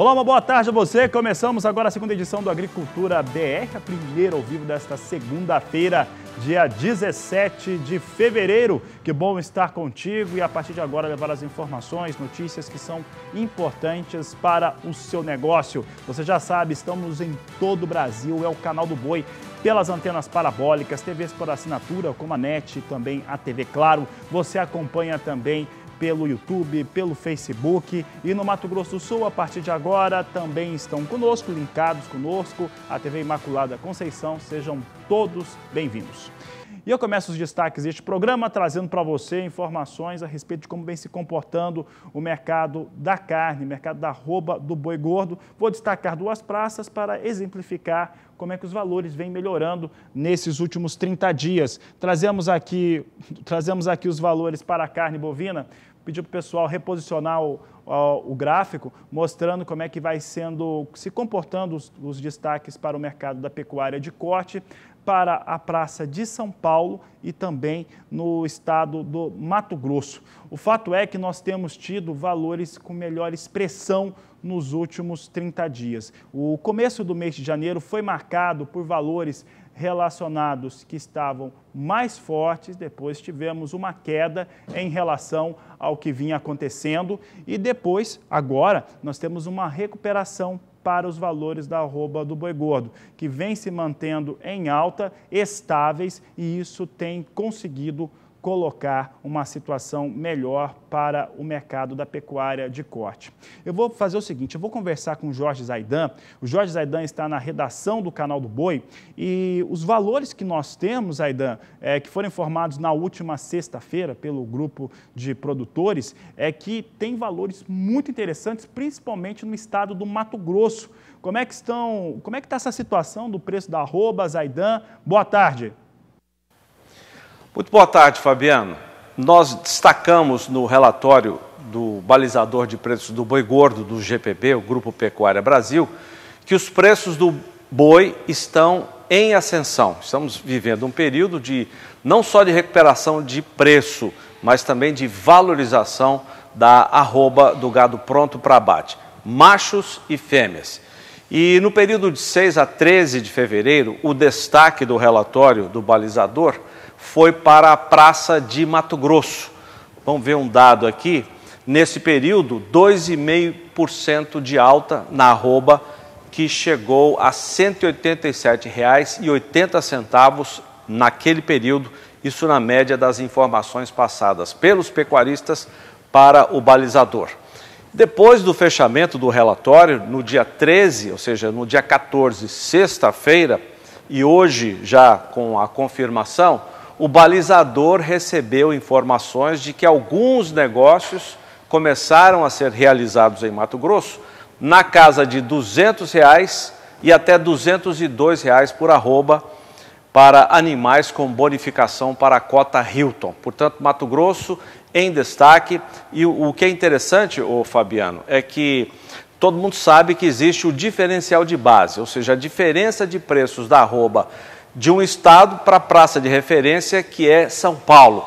Olá, uma boa tarde a você. Começamos agora a segunda edição do Agricultura BR, a primeira ao vivo desta segunda-feira, dia 17 de fevereiro. Que bom estar contigo e a partir de agora levar as informações, notícias que são importantes para o seu negócio. Você já sabe, estamos em todo o Brasil, é o canal do Boi pelas antenas parabólicas, TVs por assinatura, como a NET, também a TV Claro. Você acompanha também pelo YouTube, pelo Facebook e no Mato Grosso do Sul, a partir de agora, também estão conosco, linkados conosco, a TV Imaculada Conceição. Sejam todos bem-vindos. E eu começo os destaques deste programa trazendo para você informações a respeito de como vem se comportando o mercado da carne, mercado da rouba do boi gordo. Vou destacar duas praças para exemplificar como é que os valores vêm melhorando nesses últimos 30 dias. Trazemos aqui, trazemos aqui os valores para a carne bovina pedi para o pessoal reposicionar o, o, o, gráfico, mostrando como é que vai sendo, se comportando os, os destaques para o mercado da pecuária de corte, para a Praça de São Paulo e também no estado do Mato Grosso. O fato é que nós temos tido valores com melhor expressão nos últimos 30 dias. O começo do mês de janeiro foi marcado por valores relacionados que estavam mais fortes, depois tivemos uma queda em relação ao que vinha acontecendo e depois, agora, nós temos uma recuperação para os valores da arroba do boi gordo, que vem se mantendo em alta, estáveis e isso tem conseguido colocar uma situação melhor para o mercado da pecuária de corte. Eu vou fazer o seguinte, eu vou conversar com o Jorge Zaidan. O Jorge Zaidan está na redação do canal do Boi e os valores que nós temos, Zaidan, é, que foram informados na última sexta-feira pelo grupo de produtores, é que tem valores muito interessantes, principalmente no estado do Mato Grosso. Como é que estão, como é que está essa situação do preço da arroba, Zaidan? Boa tarde. Muito boa tarde, Fabiano. Nós destacamos no relatório do balizador de preços do boi gordo do GPB, o Grupo Pecuária Brasil, que os preços do boi estão em ascensão. Estamos vivendo um período de não só de recuperação de preço, mas também de valorização da arroba do gado pronto para abate, machos e fêmeas. E no período de 6 a 13 de fevereiro, o destaque do relatório do balizador foi para a Praça de Mato Grosso. Vamos ver um dado aqui. Nesse período, 2,5% de alta na arroba, que chegou a R$ 187,80 naquele período, isso na média das informações passadas pelos pecuaristas para o balizador. Depois do fechamento do relatório, no dia 13, ou seja, no dia 14, sexta-feira, e hoje já com a confirmação, o balizador recebeu informações de que alguns negócios começaram a ser realizados em Mato Grosso na casa de 200 reais e até 202 reais por arroba para animais com bonificação para a cota Hilton. Portanto, Mato Grosso em destaque. E o que é interessante, ô Fabiano, é que todo mundo sabe que existe o diferencial de base, ou seja, a diferença de preços da arroba de um estado para a praça de referência que é São Paulo.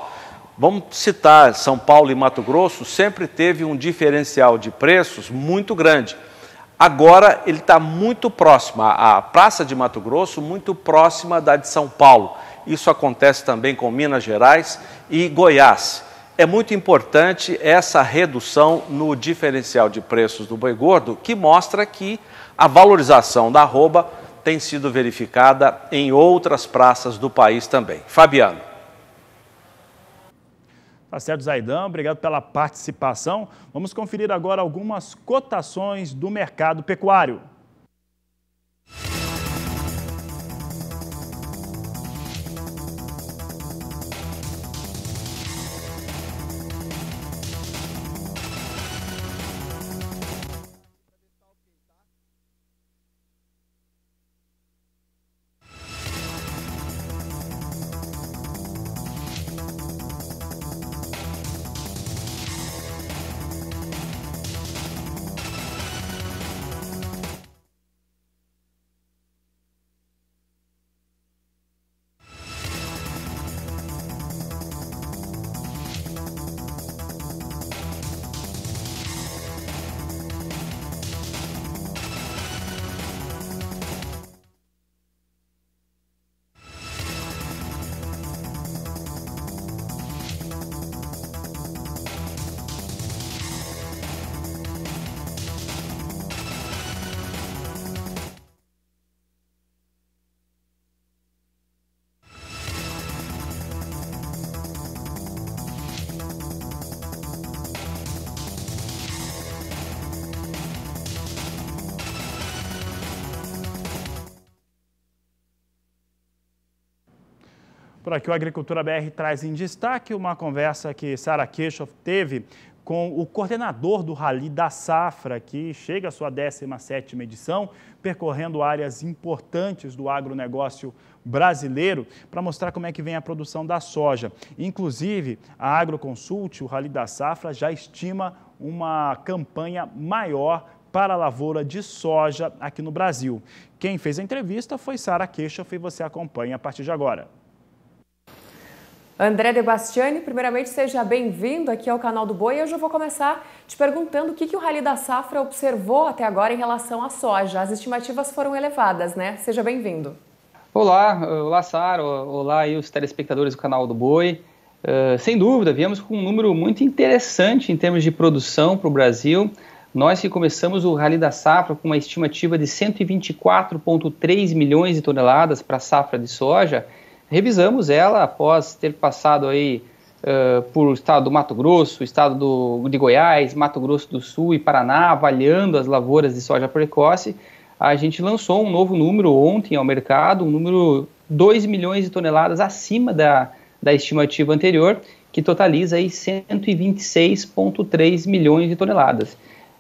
Vamos citar São Paulo e Mato Grosso sempre teve um diferencial de preços muito grande. Agora ele está muito próximo, a praça de Mato Grosso muito próxima da de São Paulo. Isso acontece também com Minas Gerais e Goiás. É muito importante essa redução no diferencial de preços do boi gordo, que mostra que a valorização da arroba tem sido verificada em outras praças do país também. Fabiano. Tá certo, Zaidan. Obrigado pela participação. Vamos conferir agora algumas cotações do mercado pecuário. Por aqui, o Agricultura BR traz em destaque uma conversa que Sara Keshoff teve com o coordenador do Rally da Safra, que chega à sua 17ª edição, percorrendo áreas importantes do agronegócio brasileiro para mostrar como é que vem a produção da soja. Inclusive, a Agroconsult, o Rally da Safra, já estima uma campanha maior para a lavoura de soja aqui no Brasil. Quem fez a entrevista foi Sara Queixa, e você acompanha a partir de agora. André Debastiani, primeiramente seja bem-vindo aqui ao canal do Boi. Eu já vou começar te perguntando o que, que o Rally da Safra observou até agora em relação à soja. As estimativas foram elevadas, né? Seja bem-vindo. Olá, olá Sara, olá aí os telespectadores do canal do Boi. Uh, sem dúvida, viemos com um número muito interessante em termos de produção para o Brasil. Nós que começamos o Rally da Safra com uma estimativa de 124,3 milhões de toneladas para a safra de soja, revisamos ela após ter passado aí uh, por estado do Mato Grosso, estado do, de Goiás, Mato Grosso do Sul e Paraná, avaliando as lavouras de soja precoce. A gente lançou um novo número ontem ao mercado, um número 2 milhões de toneladas acima da, da estimativa anterior, que totaliza aí 126,3 milhões de toneladas.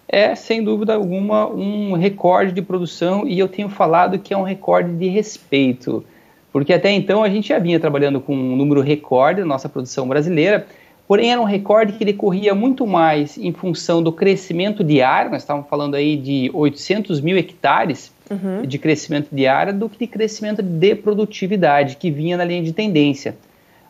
É, sem dúvida alguma, um recorde de produção e eu tenho falado que é um recorde de respeito porque até então a gente já vinha trabalhando com um número recorde na nossa produção brasileira, porém era um recorde que decorria muito mais em função do crescimento diário, nós estávamos falando aí de 800 mil hectares uhum. de crescimento diário, do que de crescimento de produtividade, que vinha na linha de tendência.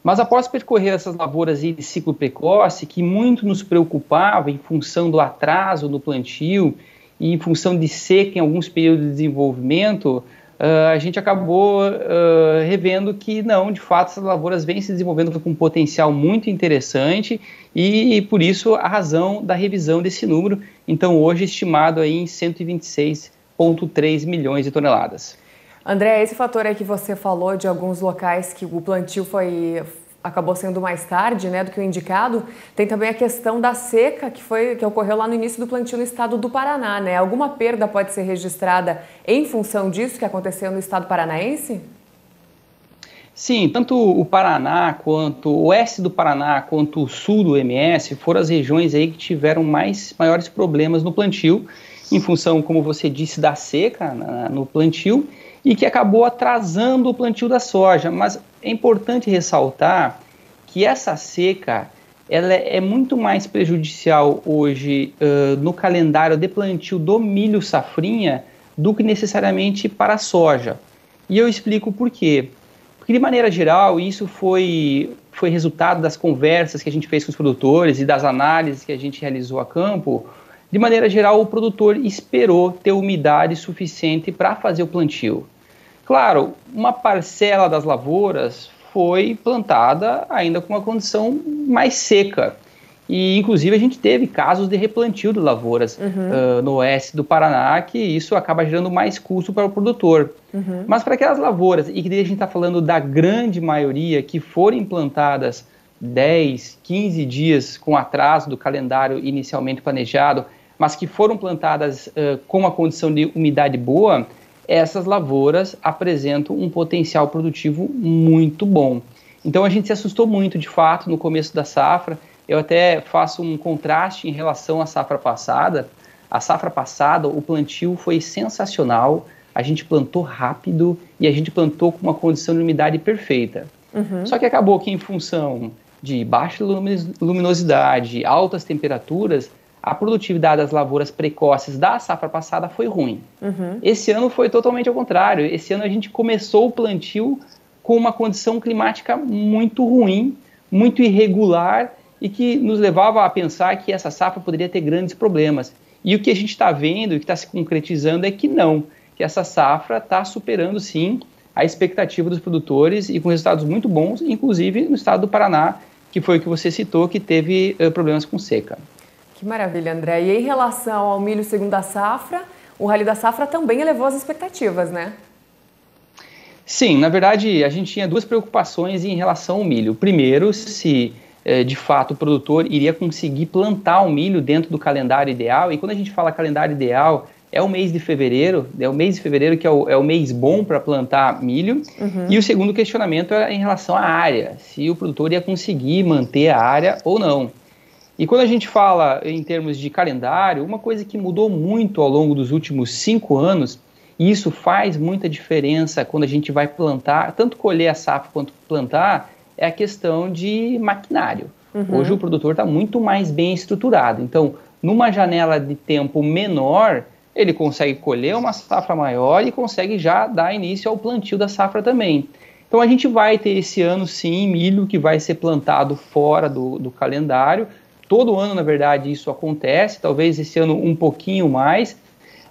Mas após percorrer essas lavouras de ciclo precoce, que muito nos preocupava em função do atraso no plantio e em função de seca em alguns períodos de desenvolvimento, uh, a gente acabou uh, revendo que não, de fato, essas lavouras vêm se desenvolvendo com um potencial muito interessante e, e por isso a razão da revisão desse número, então hoje estimado aí em 126,3 milhões de toneladas. André, esse fator aí que você falou de alguns locais que o plantio foi acabou sendo mais tarde né, do que o indicado, tem também a questão da seca que, foi, que ocorreu lá no início do plantio no estado do Paraná. Né? Alguma perda pode ser registrada em função disso que aconteceu no estado paranaense? Sim, tanto o Paraná quanto o oeste do Paraná quanto o sul do MS foram as regiões aí que tiveram mais maiores problemas no plantio, em função, como você disse, da seca na, no plantio e que acabou atrasando o plantio da soja. Mas é importante ressaltar que essa seca ela é muito mais prejudicial hoje uh, no calendário de plantio do milho safrinha do que necessariamente para a soja. E eu explico por quê. Porque, de maneira geral, isso foi, foi resultado das conversas que a gente fez com os produtores e das análises que a gente realizou a campo. De maneira geral, o produtor esperou ter umidade suficiente para fazer o plantio. Claro, uma parcela das lavouras foi plantada ainda com uma condição mais seca. E, inclusive, a gente teve casos de replantio de lavouras uhum. uh, no oeste do Paraná, que isso acaba gerando mais custo para o produtor. Uhum. Mas para aquelas lavouras, e que a gente está falando da grande maioria que foram plantadas 10, 15 dias com atraso do calendário inicialmente planejado, mas que foram plantadas uh, com uma condição de umidade boa, essas lavouras apresentam um potencial produtivo muito bom. Então a gente se assustou muito, de fato, no começo da safra. Eu até faço um contraste em relação à safra passada. A safra passada, o plantio foi sensacional. A gente plantou rápido e a gente plantou com uma condição de umidade perfeita. Uhum. Só que acabou que, em função de baixa luminosidade, altas temperaturas, a produtividade das lavouras precoces da safra passada foi ruim. Uhum. Esse ano foi totalmente ao contrário. Esse ano a gente começou o plantio com uma condição climática muito ruim, muito irregular e que nos levava a pensar que essa safra poderia ter grandes problemas. E o que a gente está vendo e que está se concretizando é que não, que essa safra está superando sim a expectativa dos produtores e com resultados muito bons, inclusive no estado do Paraná, que foi o que você citou, que teve uh, problemas com seca. Que maravilha, André. E em relação ao milho segundo a safra, o Rally da Safra também elevou as expectativas, né? Sim, na verdade, a gente tinha duas preocupações em relação ao milho. Primeiro, se eh, de fato o produtor iria conseguir plantar o milho dentro do calendário ideal. E quando a gente fala calendário ideal, é o mês de fevereiro, é o mês de fevereiro que é o, é o mês bom para plantar milho. Uhum. E o segundo questionamento é em relação à área, se o produtor ia conseguir manter a área ou não. E quando a gente fala em termos de calendário, uma coisa que mudou muito ao longo dos últimos cinco anos, e isso faz muita diferença quando a gente vai plantar, tanto colher a safra quanto plantar, é a questão de maquinário. Uhum. Hoje o produtor está muito mais bem estruturado. Então, numa janela de tempo menor, ele consegue colher uma safra maior e consegue já dar início ao plantio da safra também. Então a gente vai ter esse ano sim milho que vai ser plantado fora do, do calendário, Todo ano, na verdade, isso acontece, talvez esse ano um pouquinho mais,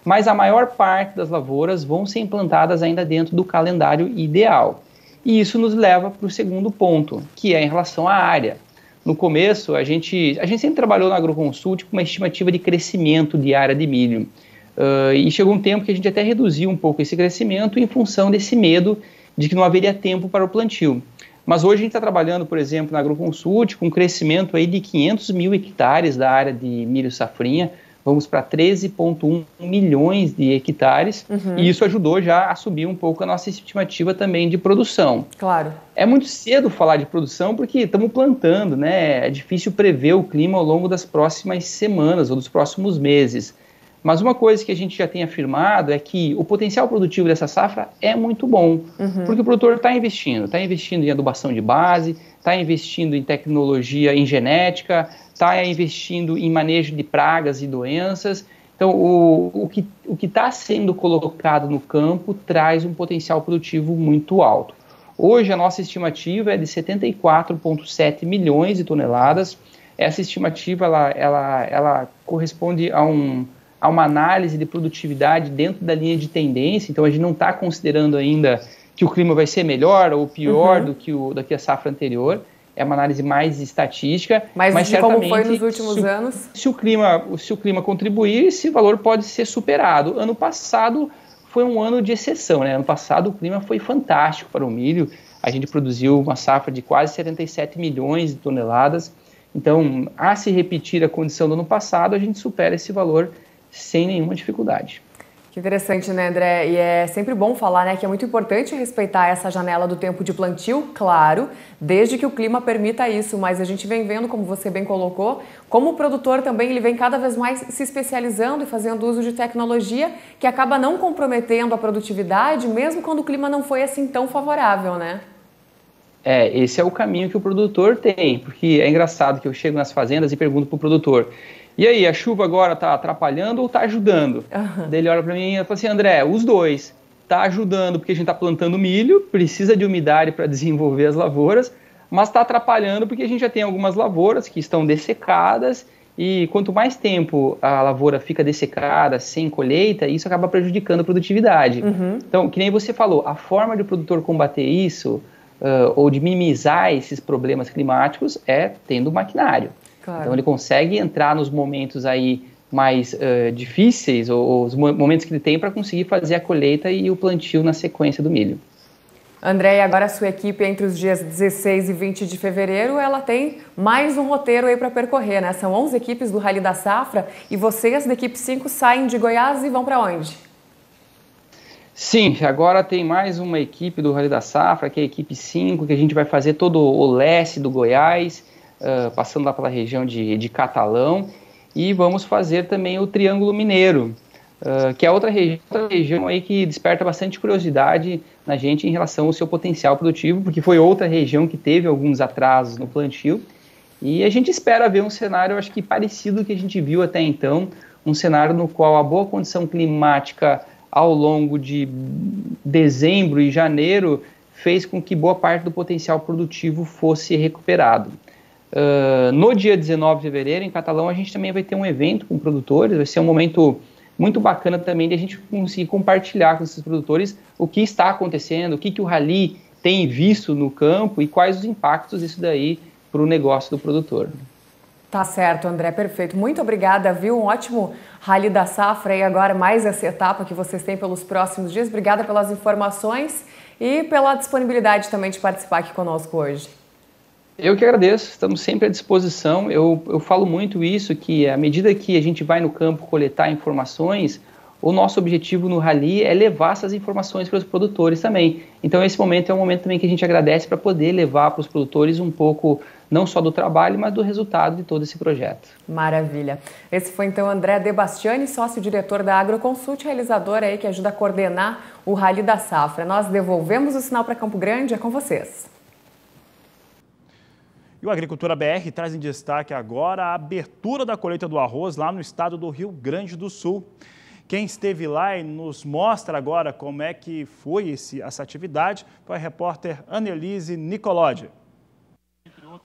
mas a maior parte das lavouras vão ser implantadas ainda dentro do calendário ideal. E isso nos leva para o segundo ponto, que é em relação à área. No começo, a gente, a gente sempre trabalhou na Agroconsult com uma estimativa de crescimento de área de milho. Uh, e chegou um tempo que a gente até reduziu um pouco esse crescimento em função desse medo de que não haveria tempo para o plantio. Mas hoje a gente está trabalhando, por exemplo, na Agroconsult, com um crescimento aí de 500 mil hectares da área de milho safrinha, vamos para 13,1 milhões de hectares, uhum. e isso ajudou já a subir um pouco a nossa estimativa também de produção. Claro. É muito cedo falar de produção porque estamos plantando, né? É difícil prever o clima ao longo das próximas semanas ou dos próximos meses. Mas uma coisa que a gente já tem afirmado é que o potencial produtivo dessa safra é muito bom, uhum. porque o produtor está investindo, está investindo em adubação de base, está investindo em tecnologia em genética, está investindo em manejo de pragas e doenças. Então, o, o que está sendo colocado no campo traz um potencial produtivo muito alto. Hoje, a nossa estimativa é de 74,7 milhões de toneladas. Essa estimativa ela, ela, ela corresponde a um a uma análise de produtividade dentro da linha de tendência, então a gente não está considerando ainda que o clima vai ser melhor ou pior uhum. do, que o, daqui a safra anterior, é uma análise mais estatística, mas, mas certamente, como foi nos últimos se, anos. Se o, clima, se o clima contribuir, esse valor pode ser superado. Ano passado foi um ano de exceção, né? Ano passado o clima foi fantástico para o milho, a gente produziu uma safra de quase 77 milhões de toneladas, então, a se repetir a condição do ano passado, a gente supera esse valor sem nenhuma dificuldade. Que interessante, né, André? E é sempre bom falar, né, que é muito importante respeitar essa janela do tempo de plantio, claro, desde que o clima permita isso. Mas a gente vem vendo, como você bem colocou, como o produtor também ele vem cada vez mais se especializando e fazendo uso de tecnologia que acaba não comprometendo a produtividade, mesmo quando o clima não foi assim tão favorável, né? É, esse é o caminho que o produtor tem, porque é engraçado que eu chego nas fazendas e pergunto para o produtor: e aí, a chuva agora tá atrapalhando ou tá ajudando? Uhum. Daí ele olha para mim e fala assim, André, os dois. Tá ajudando porque a gente tá plantando milho, precisa de umidade para desenvolver as lavouras, mas está atrapalhando porque a gente já tem algumas lavouras que estão dessecadas e quanto mais tempo a lavoura fica dessecada, sem colheita, isso acaba prejudicando a produtividade. Uhum. Então, que nem você falou, a forma de o produtor combater isso uh, ou de minimizar esses problemas climáticos é tendo maquinário. Claro. Então ele consegue entrar nos momentos aí mais uh, difíceis, ou, ou, os momentos que ele tem para conseguir fazer a colheita e o plantio na sequência do milho. André, e agora a sua equipe, entre os dias 16 e 20 de fevereiro, ela tem mais um roteiro aí para percorrer, né? São 11 equipes do Rally da Safra e vocês da equipe 5 saem de Goiás e vão para onde? Sim, agora tem mais uma equipe do Rally da Safra, que é a equipe 5, que a gente vai fazer todo o leste do Goiás, uh, passando lá pela região de, de Catalão, e vamos fazer também o Triângulo Mineiro, uh, que é outra, regi outra, região aí que desperta bastante curiosidade na gente em relação ao seu potencial produtivo, porque foi outra região que teve alguns atrasos no plantio, e a gente espera ver um cenário, acho que parecido com o que a gente viu até então, um cenário no qual a boa condição climática ao longo de dezembro e janeiro fez com que boa parte do potencial produtivo fosse recuperado. Ah, no dia 19 de fevereiro, em Catalão, a gente também vai ter um evento com produtores, vai ser um momento muito bacana também de a gente conseguir compartilhar com esses produtores o que está acontecendo, o que, que o Rally tem visto no campo e quais os impactos disso daí para o negócio do produtor. Tá certo, André, perfeito. Muito obrigada, viu? Um ótimo Rally da Safra e agora mais essa etapa que vocês têm pelos próximos dias. Obrigada pelas informações e pela disponibilidade também de participar aqui conosco hoje. Eu que agradeço, estamos sempre à disposição. Eu, eu falo muito isso, que à medida que a gente vai no campo coletar informações, o nosso objetivo no Rally é levar essas informações para os produtores também. Então, esse momento é um momento também que a gente agradece para poder levar para os produtores um pouco, não só do trabalho, mas do resultado de todo esse projeto. Maravilha. Esse foi então André Debastiani, sócio-diretor da Agroconsult, realizador aí que ajuda a coordenar o Rally da Safra. Nós devolvemos o sinal para Campo Grande, é com vocês. E o Agricultura BR traz em destaque agora a abertura da colheita do arroz lá no estado do Rio Grande do Sul. Quem esteve lá e nos mostra agora como é que foi esse, essa atividade foi a repórter Annelise Nicolodi.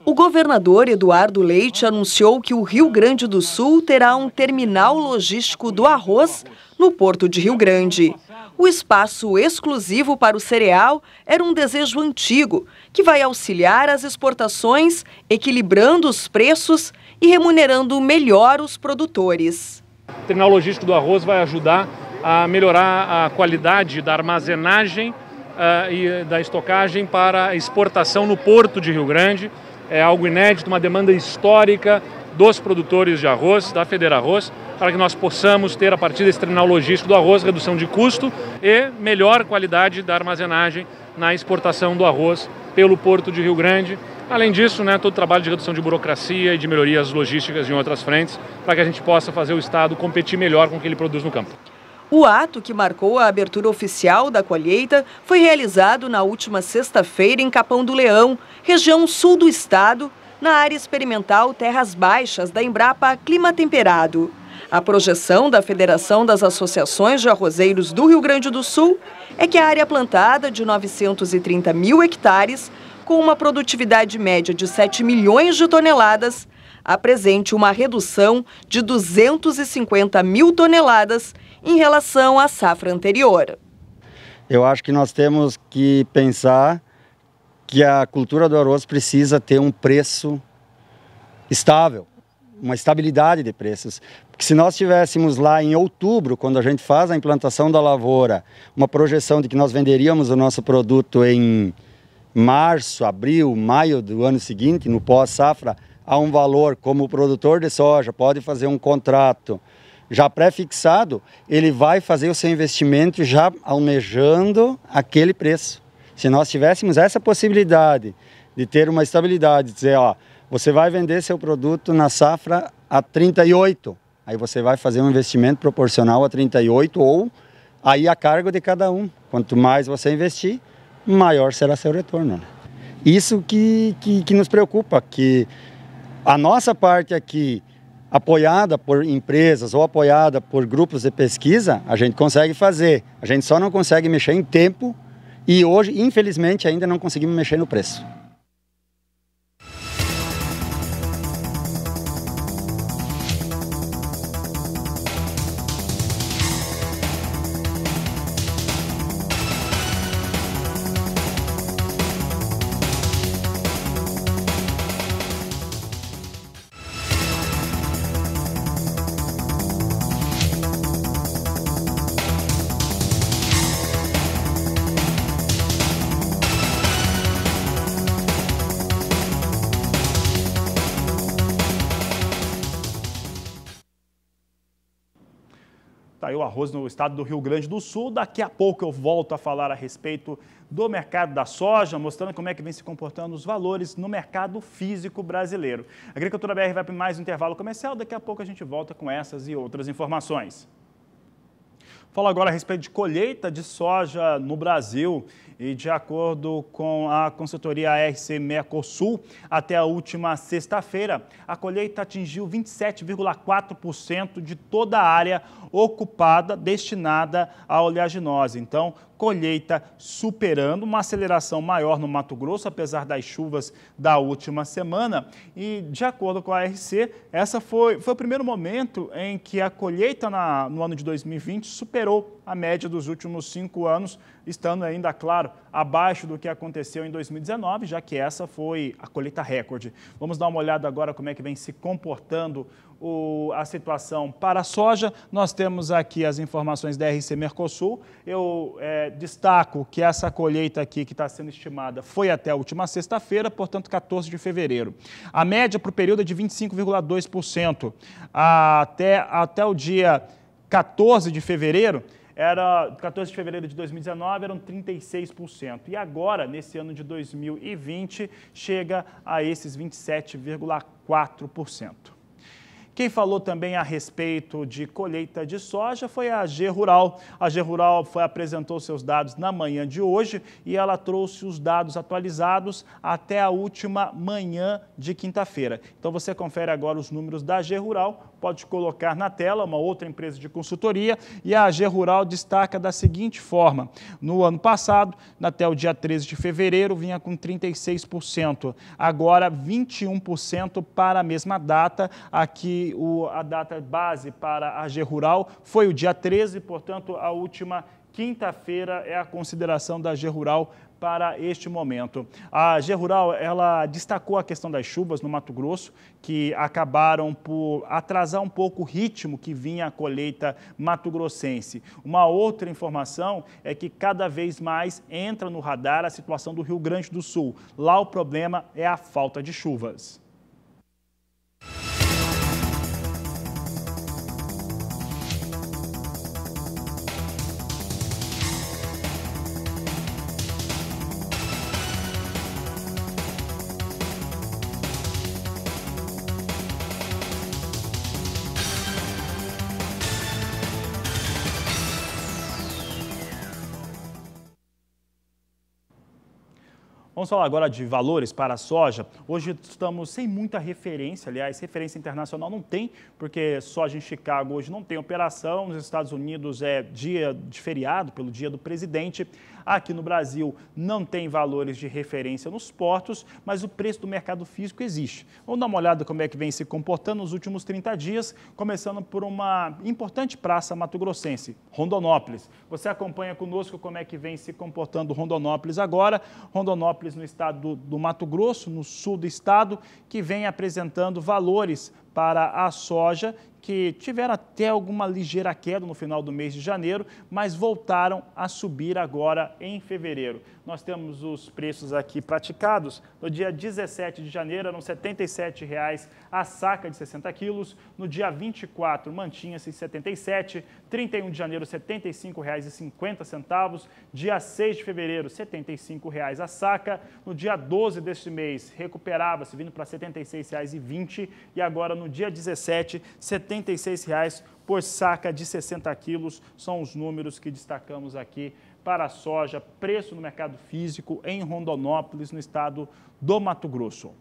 O governador Eduardo Leite anunciou que o Rio Grande do Sul terá um terminal logístico do arroz no Porto de Rio Grande. O espaço exclusivo para o cereal era um desejo antigo, que vai auxiliar as exportações, equilibrando os preços e remunerando melhor os produtores. O terminal logístico do arroz vai ajudar a melhorar a qualidade da armazenagem uh, e da estocagem para exportação no porto de Rio Grande. É algo inédito, uma demanda histórica dos produtores de arroz, da Federa Arroz, para que nós possamos ter, a partir desse terminal logístico do arroz, redução de custo e melhor qualidade da armazenagem na exportação do arroz pelo Porto de Rio Grande. Além disso, né, todo o trabalho de redução de burocracia e de melhorias logísticas em outras frentes, para que a gente possa fazer o Estado competir melhor com o que ele produz no campo. O ato que marcou a abertura oficial da colheita foi realizado na última sexta-feira em Capão do Leão, região sul do estado, na área experimental Terras Baixas da Embrapa Clima Temperado. A projeção da Federação das Associações de Arrozeiros do Rio Grande do Sul é que a área plantada de 930 mil hectares, com uma produtividade média de 7 milhões de toneladas, apresente uma redução de 250 mil toneladas em relação à safra anterior. Eu acho que nós temos que pensar que a cultura do arroz precisa ter um preço estável, uma estabilidade de preços. Porque se nós tivéssemos lá em outubro, quando a gente faz a implantação da lavoura, uma projeção de que nós venderíamos o nosso produto em março, abril, maio do ano seguinte, no pós-safra, a um valor como o produtor de soja pode fazer um contrato já pré-fixado, ele vai fazer o seu investimento já almejando aquele preço. Se nós tivéssemos essa possibilidade de ter uma estabilidade, dizer, ó, você vai vender seu produto na safra a 38, aí você vai fazer um investimento proporcional a 38 ou aí a cargo de cada um. Quanto mais você investir, maior será seu retorno. Né? Isso que, que, que nos preocupa, que a nossa parte aqui, apoiada por empresas ou apoiada por grupos de pesquisa, a gente consegue fazer. A gente só não consegue mexer em tempo e hoje, infelizmente, ainda não conseguimos mexer no preço. estado do Rio Grande do Sul. Daqui a pouco eu volto a falar a respeito do mercado da soja, mostrando como é que vem se comportando os valores no mercado físico brasileiro. A Agricultura BR vai para mais um intervalo comercial, daqui a pouco a gente volta com essas e outras informações. Fala agora a respeito de colheita de soja no Brasil. E de acordo com a consultoria ARC Mercosul, até a última sexta-feira, a colheita atingiu 27,4% de toda a área ocupada destinada à oleaginosa. Então, colheita superando, uma aceleração maior no Mato Grosso, apesar das chuvas da última semana. E, de acordo com a ARC, essa foi, foi o primeiro momento em que a colheita na, no ano de 2020 superou a média dos últimos cinco anos, estando ainda, claro, abaixo do que aconteceu em 2019, já que essa foi a colheita recorde. Vamos dar uma olhada agora como é que vem se comportando o, a situação para a soja, nós temos aqui as informações da RC Mercosul. Eu é, destaco que essa colheita aqui que está sendo estimada foi até a última sexta-feira, portanto, 14 de fevereiro. A média para o período é de 25,2%. Até, até o dia 14 de fevereiro, era 14 de fevereiro de 2019 eram 36% e agora nesse ano de 2020 chega a esses 27,4%. Quem falou também a respeito de colheita de soja foi a AG Rural. A AG Rural foi, apresentou seus dados na manhã de hoje e ela trouxe os dados atualizados até a última manhã de quinta-feira. Então você confere agora os números da AG Rural pode colocar na tela, uma outra empresa de consultoria, e a AG Rural destaca da seguinte forma: no ano passado, até o dia 13 de fevereiro, vinha com 36%, agora 21% para a mesma data. Aqui o, a data base para a AG Rural foi o dia 13, portanto, a última quinta-feira é a consideração da AG Rural para este momento. A rural ela destacou a questão das chuvas no Mato Grosso, que acabaram por atrasar um pouco o ritmo que vinha a colheita mato-grossense. Uma outra informação é que cada vez mais entra no radar a situação do Rio Grande do Sul. Lá o problema é a falta de chuvas. Vamos falar agora de valores para a soja. Hoje estamos sem muita referência, aliás, referência internacional não tem, porque soja em Chicago hoje não tem operação. Nos Estados Unidos é dia de feriado, pelo dia do presidente. Aqui no Brasil não tem valores de referência nos portos, mas o preço do mercado físico existe. Vamos dar uma olhada como é que vem se comportando nos últimos 30 dias, começando por uma importante praça mato-grossense, Rondonópolis. Você acompanha conosco como é que vem se comportando Rondonópolis agora. Rondonópolis no estado do, do Mato Grosso, no sul do estado, que vem apresentando valores para a soja, que tiveram até alguma ligeira queda no final do mês de janeiro, mas voltaram a subir agora em fevereiro. Nós temos os preços aqui praticados. No dia 17 de janeiro eram R$ 77,00 a saca de 60 quilos, no dia 24 mantinha-se 77, 31 de janeiro, R$ 75,50. Dia 6 de fevereiro, R$ 75,00 a saca. No dia 12 deste mês, recuperava-se, vindo para R$ 76,20. E agora, no dia 17, R$ 76,00 por saca de 60 quilos. São os números que destacamos aqui para a soja, preço no mercado físico em Rondonópolis, no estado do Mato Grosso.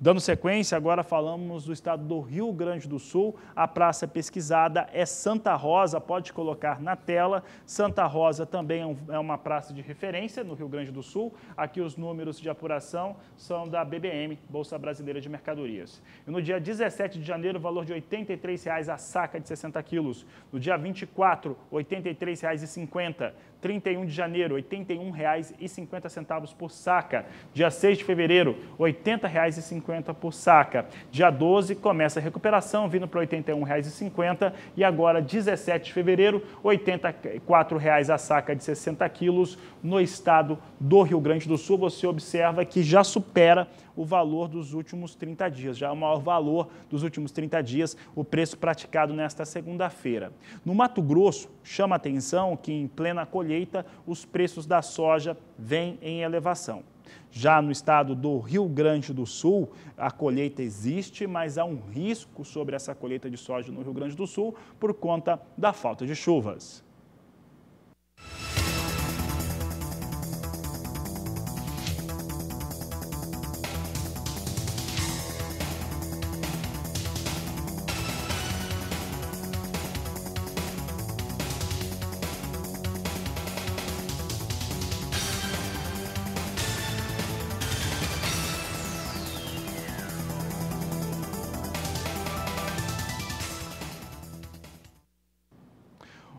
Dando sequência, agora falamos do estado do Rio Grande do Sul. A praça pesquisada é Santa Rosa, pode colocar na tela. Santa Rosa também é, é uma praça de referência no Rio Grande do Sul. Aqui os números de apuração são da BBM, Bolsa Brasileira de Mercadorias. E no dia 17 de janeiro, valor de R$ 83,00 a saca de 60 quilos. No dia 24, R$ 83,50. 31 de janeiro, R$ 81,50 por saca. Dia 6 de fevereiro, R$ 80,50. R$81,50 por saca. Dia 12 começa a recuperação, vindo para R$ 81,50 e agora 17 de fevereiro, R$ 84,00 a saca de 60 quilos no estado do Rio Grande do Sul. Você observa que já supera o valor dos últimos 30 dias, já é o maior valor dos últimos 30 dias, o preço praticado nesta segunda-feira. No Mato Grosso, chama atenção que em plena colheita os preços da soja vêm em elevação. Já no estado do Rio Grande do Sul, a colheita existe, mas há um risco sobre essa colheita de soja no Rio Grande do Sul por conta da falta de chuvas.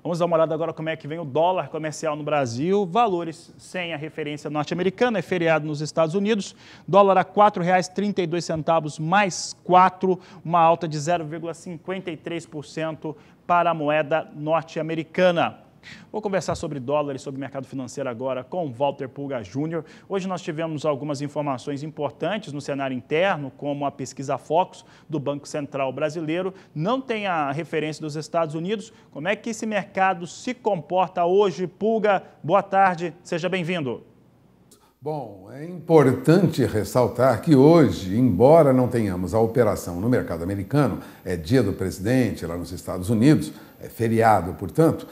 Vamos dar uma olhada agora como é que vem o dólar comercial no Brasil. Valores sem a referência norte-americana, é feriado nos Estados Unidos. Dólar a R$ 4,32 mais 4, uma alta de 0,53% para a moeda norte-americana. Vou conversar sobre dólares, sobre mercado financeiro agora com Walter Pulga Júnior. Hoje nós tivemos algumas informações importantes no cenário interno, como a pesquisa Focus do Banco Central Brasileiro. Não tem a referência dos Estados Unidos. Como é que esse mercado se comporta hoje? Pulga, boa tarde, seja bem-vindo. Bom, é importante ressaltar que hoje, embora não tenhamos a operação no mercado americano, é dia do presidente lá nos Estados Unidos, é feriado, portanto,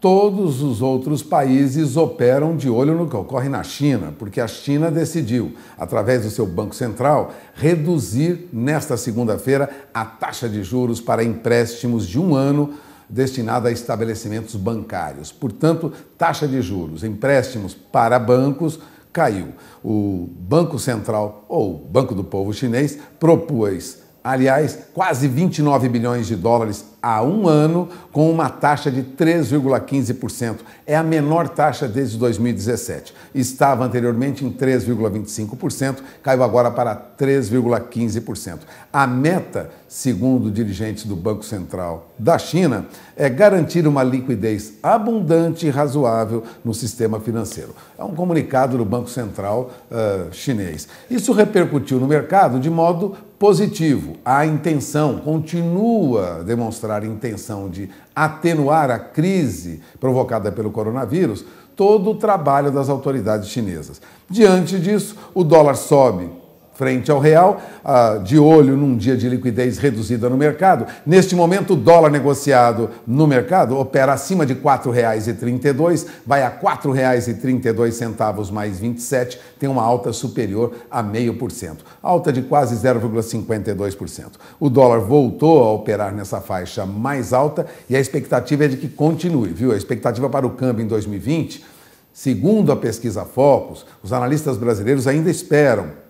todos os outros países operam de olho no que ocorre na China, porque a China decidiu, através do seu Banco Central, reduzir nesta segunda-feira a taxa de juros para empréstimos de um ano destinada a estabelecimentos bancários. Portanto, taxa de juros, empréstimos para bancos caiu. O Banco Central, ou Banco do Povo Chinês, propôs, aliás, quase 29 bilhões de dólares há um ano com uma taxa de 3,15%. É a menor taxa desde 2017. Estava anteriormente em 3,25%, caiu agora para 3,15%. A meta, segundo dirigentes do Banco Central da China, é garantir uma liquidez abundante e razoável no sistema financeiro. É um comunicado do Banco Central uh, chinês. Isso repercutiu no mercado de modo positivo. A intenção continua a demonstrar demonstrar intenção de atenuar a crise provocada pelo coronavírus todo o trabalho das autoridades chinesas. Diante disso, o dólar sobe frente ao real, ah, de olho num dia de liquidez reduzida no mercado. Neste momento, o dólar negociado no mercado opera acima de R$ 4,32, vai a R$ 4,32 mais 27, tem uma alta superior a 0,5%, alta de quase 0,52%. O dólar voltou a operar nessa faixa mais alta e a expectativa é de que continue, viu? A expectativa para o câmbio em 2020, segundo a pesquisa Focus, os analistas brasileiros ainda esperam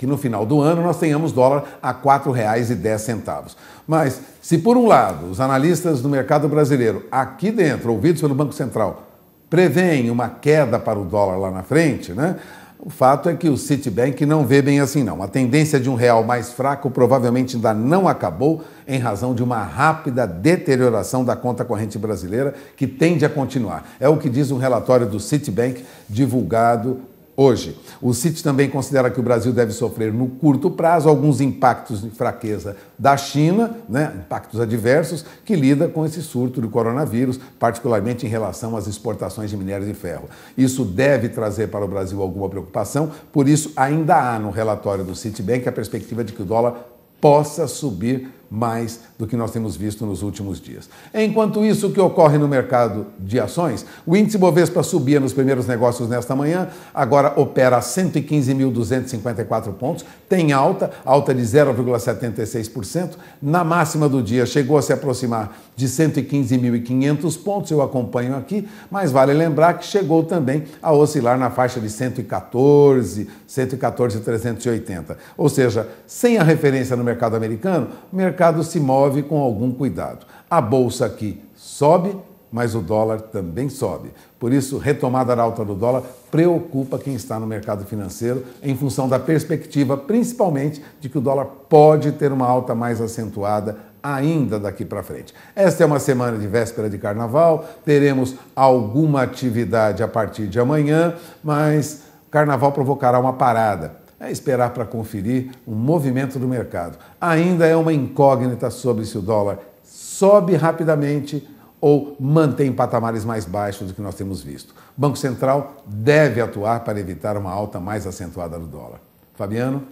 que no final do ano nós tenhamos dólar a R$ 4,10. Mas se por um lado os analistas do mercado brasileiro, aqui dentro, ouvidos pelo Banco Central, preveem uma queda para o dólar lá na frente, né? O fato é que o Citibank não vê bem assim, não. A tendência de um real mais fraco provavelmente ainda não acabou em razão de uma rápida deterioração da conta corrente brasileira que tende a continuar. É o que diz um relatório do Citibank divulgado hoje. O CIT também considera que o Brasil deve sofrer no curto prazo alguns impactos de fraqueza da China, né, impactos adversos, que lida com esse surto do coronavírus, particularmente em relação às exportações de minérios e ferro. Isso deve trazer para o Brasil alguma preocupação, por isso ainda há no relatório do Citibank a perspectiva de que o dólar possa subir mais do que nós temos visto nos últimos dias. Enquanto isso, o que ocorre no mercado de ações? O índice Bovespa subia nos primeiros negócios nesta manhã, agora opera a 115.254 pontos, tem alta, alta de 0,76%. Na máxima do dia, chegou a se aproximar de 115.500 pontos, eu acompanho aqui, mas vale lembrar que chegou também a oscilar na faixa de 114, 114.380. Ou seja, sem a referência no mercado americano, o mercado mercado se move com algum cuidado. A bolsa aqui sobe, mas o dólar também sobe. Por isso, retomada alta do dólar preocupa quem está no mercado financeiro, em função da perspectiva, principalmente, de que o dólar pode ter uma alta mais acentuada ainda daqui para frente. Esta é uma semana de véspera de carnaval, teremos alguma atividade a partir de amanhã, mas carnaval provocará uma parada é esperar para conferir o movimento do mercado. Ainda é uma incógnita sobre se o dólar sobe rapidamente ou mantém patamares mais baixos do que nós temos visto. O Banco Central deve atuar para evitar uma alta mais acentuada do dólar. Fabiano?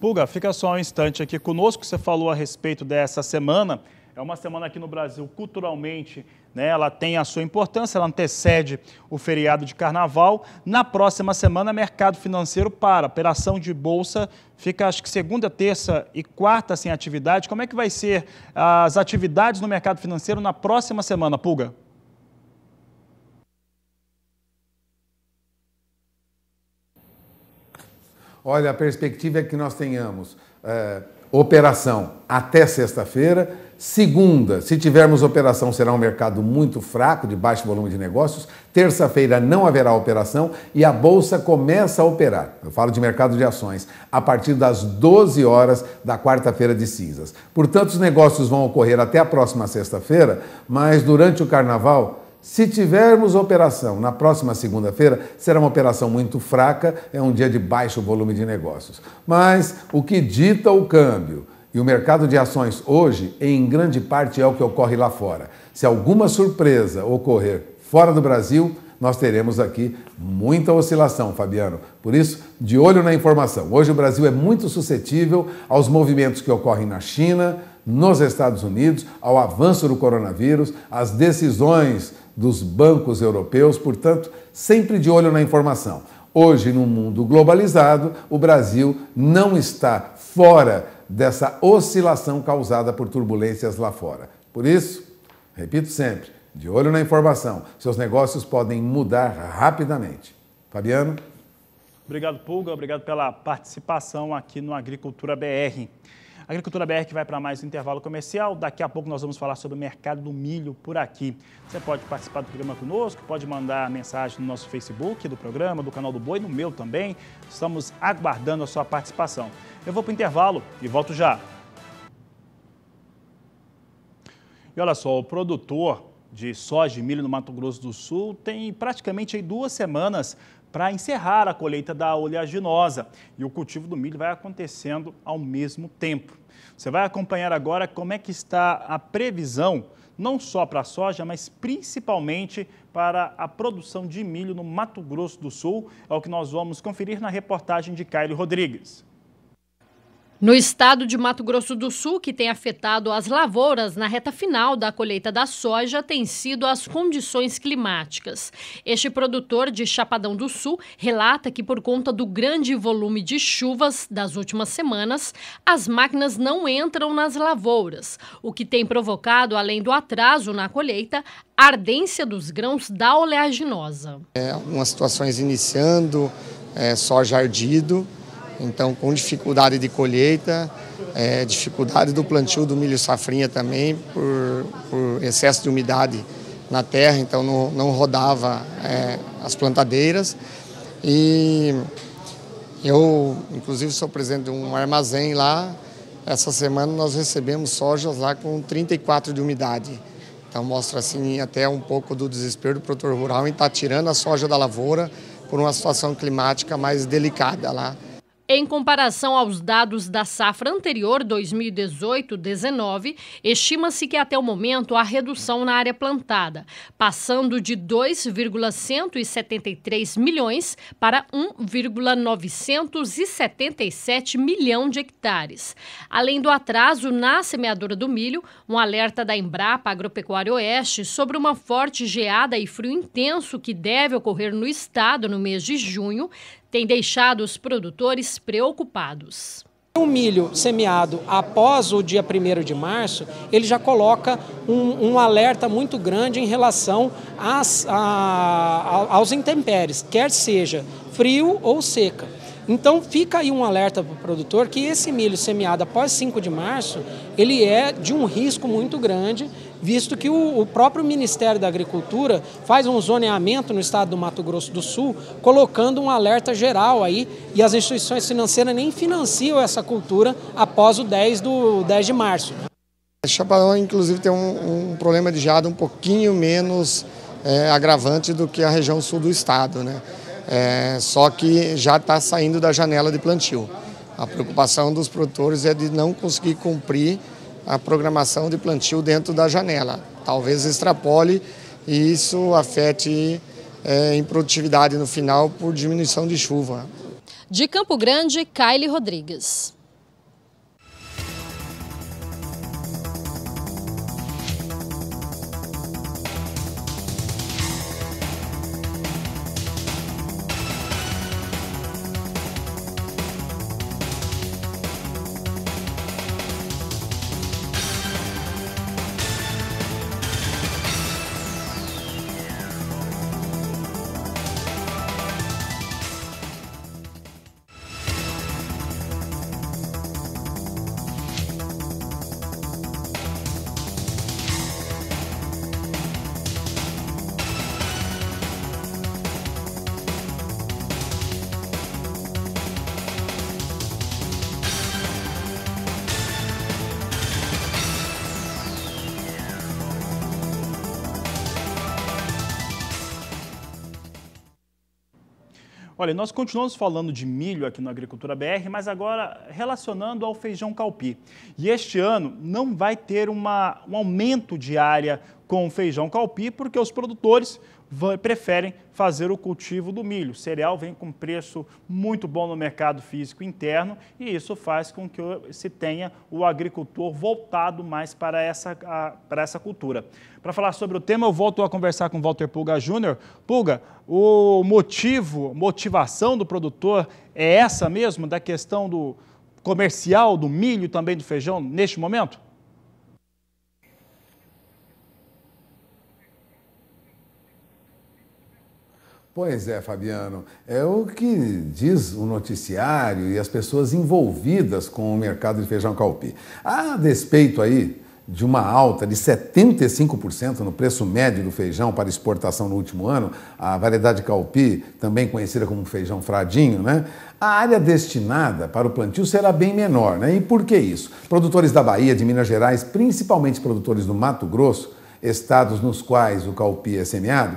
Puga, fica só um instante aqui conosco. Você falou a respeito dessa semana é uma semana aqui no Brasil, culturalmente, né, ela tem a sua importância, ela antecede o feriado de carnaval. Na próxima semana, mercado financeiro para. Operação de bolsa fica, acho que, segunda, terça e quarta sem atividade. Como é que vai ser as atividades no mercado financeiro na próxima semana, Pulga? Olha, a perspectiva é que nós tenhamos é, operação até sexta-feira Segunda, se tivermos operação, será um mercado muito fraco, de baixo volume de negócios. Terça-feira não haverá operação e a bolsa começa a operar. Eu falo de mercado de ações a partir das 12 horas da quarta-feira de cinzas. Portanto, os negócios vão ocorrer até a próxima sexta-feira, mas durante o carnaval se tivermos operação na próxima segunda-feira, será uma operação muito fraca, é um dia de baixo volume de negócios. Mas o que dita o câmbio? E o mercado de ações hoje, em grande parte, é o que ocorre lá fora. Se alguma surpresa ocorrer fora do Brasil, nós teremos aqui muita oscilação, Fabiano. Por isso, de olho na informação. Hoje o Brasil é muito suscetível aos movimentos que ocorrem na China, nos Estados Unidos, ao avanço do coronavírus, às decisões dos bancos europeus, portanto, sempre de olho na informação. Hoje, num mundo globalizado, o Brasil não está fora dessa oscilação causada por turbulências lá fora. Por isso, repito sempre, de olho na informação, seus negócios podem mudar rapidamente. Fabiano? Obrigado, Pulga. Obrigado pela participação aqui no Agricultura BR. Agricultura BR que vai para mais um intervalo comercial. Daqui a pouco nós vamos falar sobre o mercado do milho por aqui. Você pode participar do programa conosco, pode mandar mensagem no nosso Facebook do programa, do canal do Boi, no meu também. Estamos aguardando a sua participação. Eu vou para o intervalo e volto já. E olha só, o produtor de soja e milho no Mato Grosso do Sul tem praticamente duas semanas para encerrar a colheita da oleaginosa. E o cultivo do milho vai acontecendo ao mesmo tempo. Você vai acompanhar agora como é que está a previsão, não só para a soja, mas principalmente para a produção de milho no Mato Grosso do Sul. É o que nós vamos conferir na reportagem de Caio Rodrigues. No estado de Mato Grosso do Sul, que tem afetado as lavouras na reta final da colheita da soja, tem sido as condições climáticas. Este produtor de Chapadão do Sul relata que, por conta do grande volume de chuvas das últimas semanas, as máquinas não entram nas lavouras, o que tem provocado, além do atraso na colheita, a ardência dos grãos da oleaginosa. É, algumas situações iniciando, é, soja ardido então, com dificuldade de colheita, é, dificuldade do plantio do milho safrinha também, por, por excesso de umidade na terra, então não, não rodava é, as plantadeiras. E eu, inclusive, sou presidente de um armazém lá. Essa semana nós recebemos sojas lá com 34 de umidade. Então mostra assim até um pouco do desespero do produtor rural em estar tá tirando a soja da lavoura por uma situação climática mais delicada lá. Em comparação aos dados da safra anterior, 2018-19, estima-se que até o momento há redução na área plantada, passando de 2,173 milhões para 1,977 milhão de hectares. Além do atraso na semeadura do milho, um alerta da Embrapa Agropecuária Oeste sobre uma forte geada e frio intenso que deve ocorrer no estado no mês de junho, tem deixado os produtores preocupados. O milho semeado após o dia 1 de março, ele já coloca um, um alerta muito grande em relação às, a, aos intempéries, quer seja frio ou seca. Então fica aí um alerta para o produtor que esse milho semeado após 5 de março, ele é de um risco muito grande visto que o, próprio Ministério da Agricultura faz um zoneamento no estado do Mato Grosso do Sul, colocando um alerta geral aí, e as instituições financeiras nem financiam essa cultura após o 10, do, 10 de março. Chapadão, inclusive, tem um, um problema de jado um pouquinho menos é, agravante do que a região sul do estado, né? É, só que já está saindo da janela de plantio. A preocupação dos produtores é de não conseguir cumprir a programação de plantio dentro da janela. Talvez extrapole e isso afete é, em produtividade no final por diminuição de chuva. De Campo Grande, Kylie Rodrigues. Olha, nós continuamos falando de milho aqui na Agricultura BR, mas agora relacionando ao feijão calpi. E este ano não vai ter uma, um aumento de área com feijão calpi, porque os produtores preferem fazer o cultivo do milho. O cereal vem com preço muito bom no mercado físico interno e isso faz com que se tenha o agricultor voltado mais para essa, para essa cultura. Para falar sobre o tema, eu volto a conversar com Walter Pulga Júnior. Pulga, o motivo, motivação do produtor é essa mesmo, da questão do comercial, do milho e também do feijão neste momento? Pois é, Fabiano. É o que diz o noticiário e as pessoas envolvidas com o mercado de feijão calpi. A despeito aí de uma alta de 75% no preço médio do feijão para exportação no último ano, a variedade calpi, também conhecida como feijão fradinho, né? A área destinada para o plantio será bem menor, né? E por que isso? Produtores da Bahia, de Minas Gerais, principalmente produtores do Mato Grosso, estados nos quais o calpi é semeado,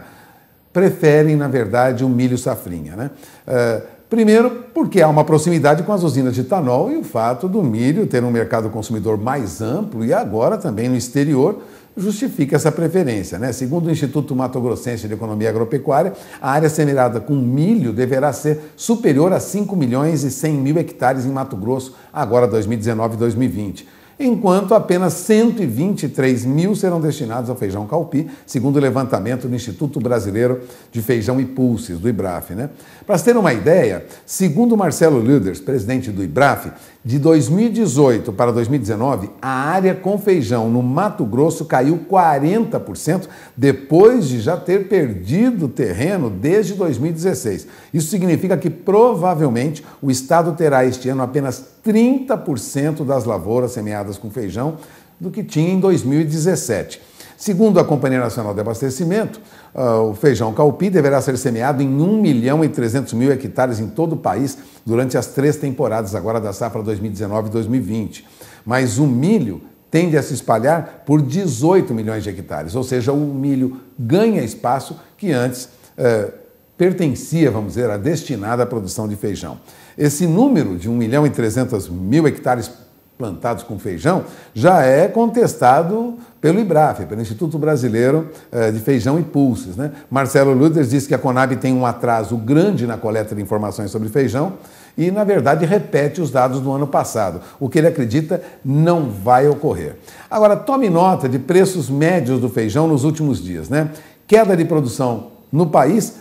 preferem, na verdade, o milho safrinha. Né? Uh, primeiro, porque há uma proximidade com as usinas de etanol e o fato do milho ter um mercado consumidor mais amplo e agora também no exterior, justifica essa preferência. Né? Segundo o Instituto Mato Grossense de Economia Agropecuária, a área semeada com milho deverá ser superior a 5 milhões e 100 mil hectares em Mato Grosso, agora 2019 e 2020 enquanto apenas 123 mil serão destinados ao feijão calpi, segundo o levantamento do Instituto Brasileiro de Feijão e Pulses, do IBRAF. Né? Para se ter uma ideia, segundo Marcelo Luders, presidente do IBRAF, de 2018 para 2019, a área com feijão no Mato Grosso caiu 40% depois de já ter perdido terreno desde 2016. Isso significa que provavelmente o estado terá este ano apenas 30% das lavouras semeadas com feijão do que tinha em 2017. Segundo a Companhia Nacional de Abastecimento, ah, o feijão calpi deverá ser semeado em 1 milhão e 300 mil hectares em todo o país durante as três temporadas agora da safra 2019 e 2020. Mas o milho tende a se espalhar por 18 milhões de hectares, ou seja, o milho ganha espaço que antes eh, pertencia, vamos dizer, a destinada à produção de feijão. Esse número de 1 milhão e 300 mil hectares plantados com feijão, já é contestado pelo IBRAF, pelo Instituto Brasileiro eh, de Feijão e Pulses. Né? Marcelo Luders disse que a Conab tem um atraso grande na coleta de informações sobre feijão e, na verdade, repete os dados do ano passado, o que ele acredita não vai ocorrer. Agora, tome nota de preços médios do feijão nos últimos dias. Né? Queda de produção no país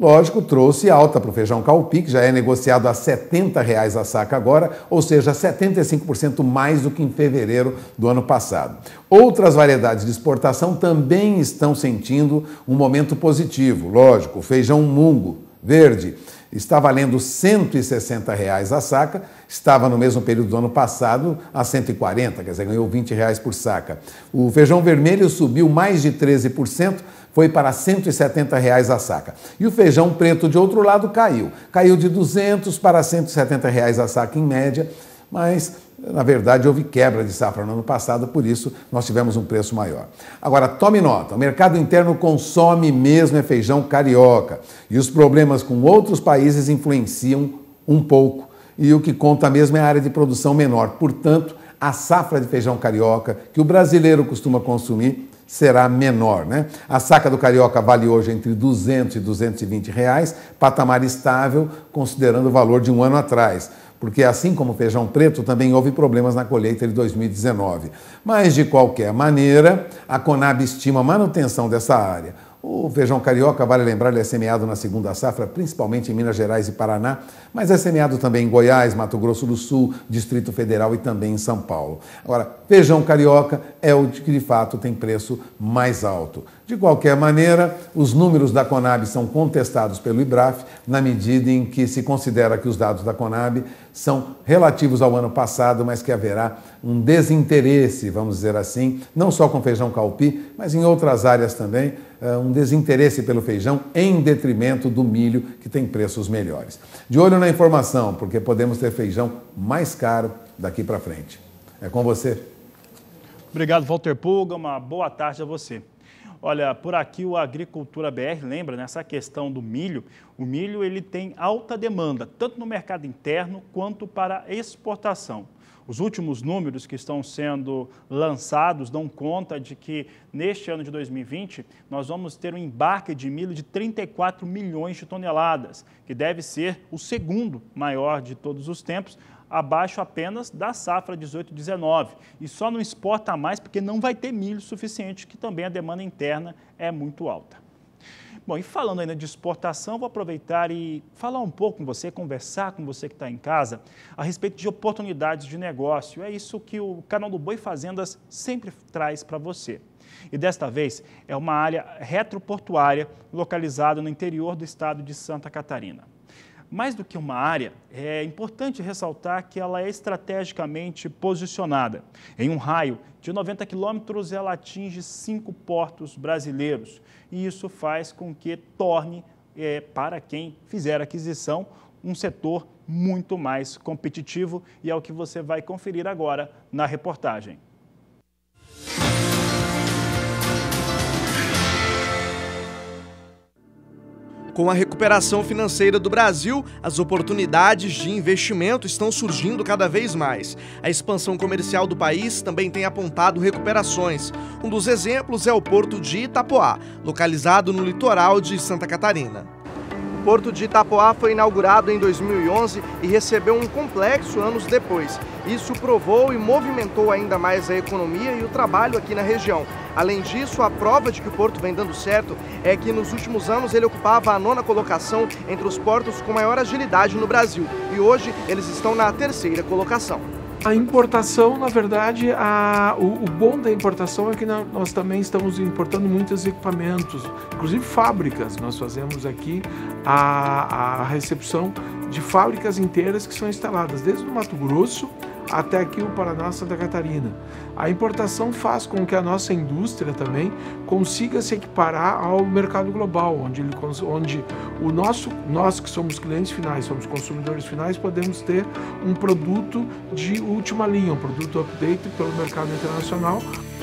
lógico, trouxe alta para o feijão calpi, que já é negociado a R$ 70,00 reais a saca agora, ou seja, 75% mais do que em fevereiro do ano passado. Outras variedades de exportação também estão sentindo um momento positivo, lógico, o feijão mungo, verde, está valendo R$ 160,00 reais a saca, estava no mesmo período do ano passado a 140, quer dizer, ganhou R$ 20,00 reais por saca. O feijão vermelho subiu mais de 13%, foi para 170 reais a saca. E o feijão preto, de outro lado, caiu. Caiu de 200 para 170 reais a saca em média, mas na verdade, houve quebra de safra no ano passado, por isso nós tivemos um preço maior. Agora, tome nota: o mercado interno consome mesmo é feijão carioca e os problemas com outros países influenciam um pouco. E o que conta mesmo é a área de produção menor. Portanto, a safra de feijão carioca que o brasileiro costuma consumir será menor. Né? A saca do Carioca vale hoje entre 200 e 220 reais, patamar estável considerando o valor de um ano atrás, porque assim como o feijão preto, também houve problemas na colheita de 2019. Mas, de qualquer maneira, a Conab estima a manutenção dessa área. O feijão carioca, vale lembrar, ele é semeado na segunda safra, principalmente em Minas Gerais e Paraná, mas é semeado também em Goiás, Mato Grosso do Sul, Distrito Federal e também em São Paulo. Agora, feijão carioca é o que de fato tem preço mais alto. De qualquer maneira, os números da Conab são contestados pelo IBRAF, na medida em que se considera que os dados da Conab são relativos ao ano passado, mas que haverá um desinteresse, vamos dizer assim, não só com feijão calpi, mas em outras áreas também, eh, um desinteresse pelo feijão em detrimento do milho, que tem preços melhores. De olho na informação, porque podemos ter feijão mais caro daqui para frente. É com você. Obrigado, Walter Pulga. Uma boa tarde a você. Olha, por aqui o Agricultura BR, lembra nessa né, questão do milho? O milho ele tem alta demanda, tanto no mercado interno quanto para exportação. Os últimos números que estão sendo lançados dão conta de que neste ano de 2020 nós vamos ter um embarque de milho de 34 milhões de toneladas, que deve ser o segundo maior de todos os tempos, abaixo apenas da safra 18-19 e só não exporta mais porque não vai ter milho suficiente, que também a demanda interna é muito alta. Bom, e falando ainda de exportação, vou aproveitar e falar um pouco com você, conversar com você que está em casa a respeito de oportunidades de negócio. É isso que o canal do Boi Fazendas sempre traz para você. E desta vez é uma área retroportuária localizada no interior do estado de Santa Catarina mais do que uma área, é importante ressaltar que ela é estrategicamente posicionada. Em um raio de 90 quilômetros, ela atinge cinco portos brasileiros. E isso faz com que torne, é, para quem fizer aquisição, um setor muito mais competitivo. E é o que você vai conferir agora na reportagem. Com a recuperação financeira do Brasil, as oportunidades de investimento estão surgindo cada vez mais. A expansão comercial do país também tem apontado recuperações. Um dos exemplos é o porto de Itapoá, localizado no litoral de Santa Catarina. Porto de Itapoá foi inaugurado em 2011 e recebeu um complexo anos depois. Isso provou e movimentou ainda mais a economia e o trabalho aqui na região. Além disso, a prova de que o porto vem dando certo é que nos últimos anos ele ocupava a nona colocação entre os portos com maior agilidade no Brasil e hoje eles estão na terceira colocação. A importação, na verdade, a, o, o bom da importação é que na, nós também estamos importando muitos equipamentos, inclusive fábricas. Nós fazemos aqui a, a recepção de fábricas inteiras que são instaladas desde o Mato Grosso até aqui o Paraná, Santa Catarina. A importação faz com que a nossa indústria também consiga se equiparar ao mercado global, onde, ele, onde o nosso, nós que somos clientes finais, somos consumidores finais, podemos ter um produto de última linha, um produto update pelo mercado internacional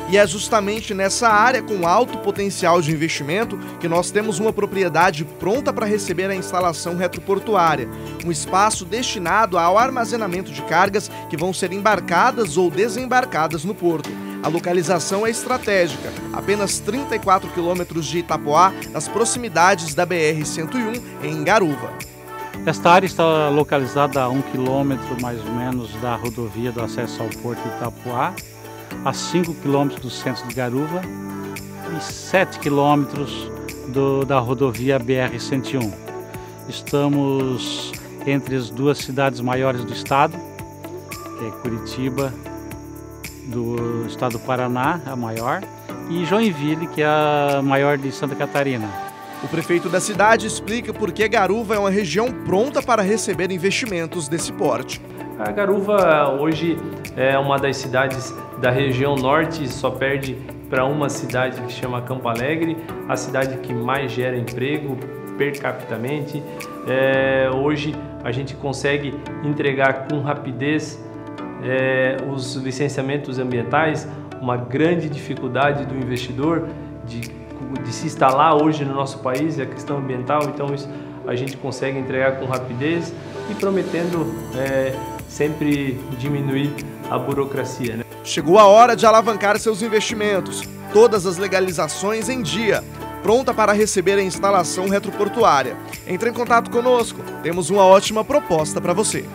e é justamente nessa área com alto potencial de investimento que nós temos uma propriedade pronta para receber a instalação retroportuária, um espaço destinado ao armazenamento de cargas que vão ser embarcadas ou desembarcadas no porto. A localização é estratégica, apenas 34 quilômetros de Itapoá, nas proximidades da BR-101, em Garuva. Esta área está localizada a um quilômetro mais ou menos da rodovia do acesso ao porto de Itapoá, a 5 quilômetros do centro de Garuva e 7 quilômetros da rodovia BR-101. Estamos entre as duas cidades maiores do estado, que é Curitiba, do estado do Paraná, a maior, e Joinville, que é a maior de Santa Catarina. O prefeito da cidade explica por que Garuva é uma região pronta para receber investimentos desse porte. A Garuva hoje é uma das cidades da região norte, só perde para uma cidade que chama Campo Alegre, a cidade que mais gera emprego per capita É, hoje a gente consegue entregar com rapidez é, os licenciamentos ambientais, uma grande dificuldade do investidor de, de se instalar hoje no nosso país, é a questão ambiental, então isso a gente consegue entregar com rapidez e prometendo é, sempre diminuir a burocracia. Né? Chegou a hora de alavancar seus investimentos, todas as legalizações em dia, pronta para receber a instalação retroportuária. Entre em contato conosco, temos uma ótima proposta para você.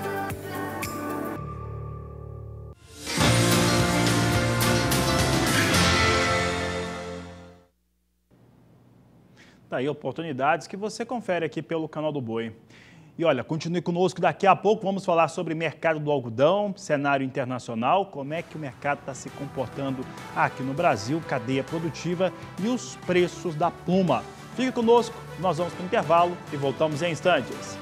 Tá aí oportunidades que você confere aqui pelo canal do Boi. E olha, continue conosco daqui a pouco. Vamos falar sobre mercado do algodão, cenário internacional, como é que o mercado está se comportando aqui no Brasil, cadeia produtiva e os preços da pluma. Fique conosco, nós vamos para o intervalo e voltamos em instantes.